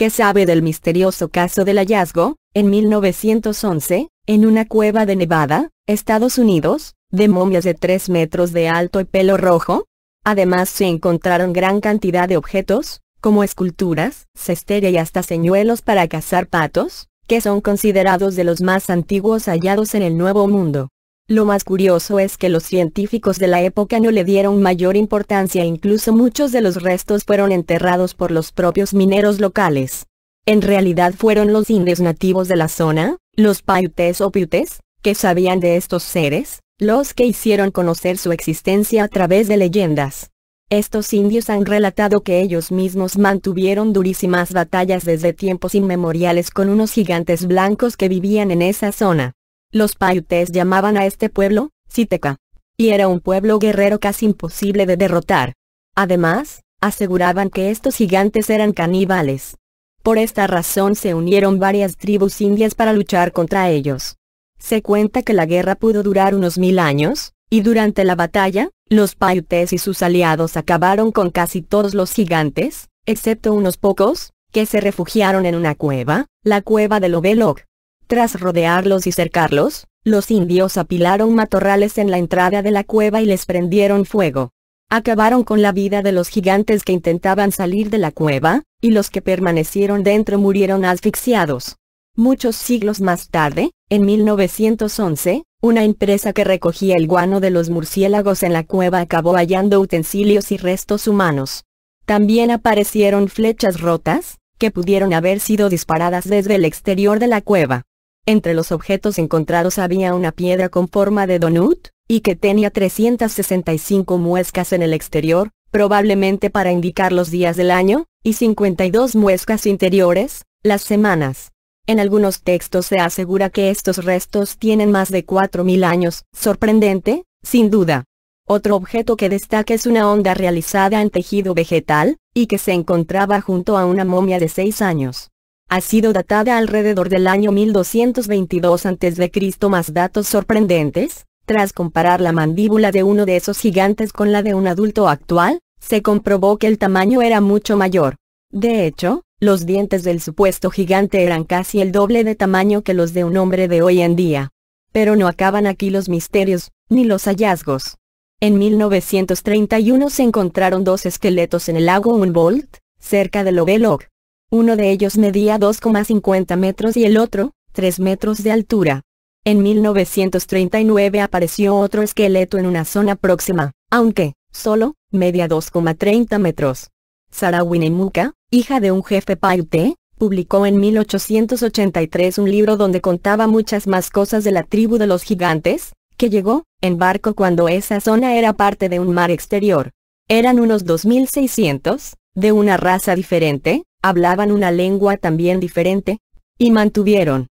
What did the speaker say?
¿Qué sabe del misterioso caso del hallazgo, en 1911, en una cueva de Nevada, Estados Unidos, de momias de 3 metros de alto y pelo rojo? Además se encontraron gran cantidad de objetos, como esculturas, cestería y hasta señuelos para cazar patos, que son considerados de los más antiguos hallados en el Nuevo Mundo. Lo más curioso es que los científicos de la época no le dieron mayor importancia e incluso muchos de los restos fueron enterrados por los propios mineros locales. En realidad fueron los indios nativos de la zona, los paiutes o piutes, que sabían de estos seres, los que hicieron conocer su existencia a través de leyendas. Estos indios han relatado que ellos mismos mantuvieron durísimas batallas desde tiempos inmemoriales con unos gigantes blancos que vivían en esa zona. Los paiutes llamaban a este pueblo, Siteca. Y era un pueblo guerrero casi imposible de derrotar. Además, aseguraban que estos gigantes eran caníbales. Por esta razón se unieron varias tribus indias para luchar contra ellos. Se cuenta que la guerra pudo durar unos mil años, y durante la batalla, los paiutes y sus aliados acabaron con casi todos los gigantes, excepto unos pocos, que se refugiaron en una cueva, la cueva de Lobelog. Tras rodearlos y cercarlos, los indios apilaron matorrales en la entrada de la cueva y les prendieron fuego. Acabaron con la vida de los gigantes que intentaban salir de la cueva, y los que permanecieron dentro murieron asfixiados. Muchos siglos más tarde, en 1911, una empresa que recogía el guano de los murciélagos en la cueva acabó hallando utensilios y restos humanos. También aparecieron flechas rotas, que pudieron haber sido disparadas desde el exterior de la cueva. Entre los objetos encontrados había una piedra con forma de donut, y que tenía 365 muescas en el exterior, probablemente para indicar los días del año, y 52 muescas interiores, las semanas. En algunos textos se asegura que estos restos tienen más de 4.000 años, sorprendente, sin duda. Otro objeto que destaca es una onda realizada en tejido vegetal, y que se encontraba junto a una momia de 6 años ha sido datada alrededor del año 1222 a.C. Más datos sorprendentes, tras comparar la mandíbula de uno de esos gigantes con la de un adulto actual, se comprobó que el tamaño era mucho mayor. De hecho, los dientes del supuesto gigante eran casi el doble de tamaño que los de un hombre de hoy en día. Pero no acaban aquí los misterios, ni los hallazgos. En 1931 se encontraron dos esqueletos en el lago Humboldt, cerca de Lovelock. Uno de ellos medía 2,50 metros y el otro, 3 metros de altura. En 1939 apareció otro esqueleto en una zona próxima, aunque, solo, media 2,30 metros. Sarawin hija de un jefe paiute, publicó en 1883 un libro donde contaba muchas más cosas de la tribu de los gigantes, que llegó, en barco cuando esa zona era parte de un mar exterior. Eran unos 2.600, de una raza diferente, hablaban una lengua también diferente, y mantuvieron,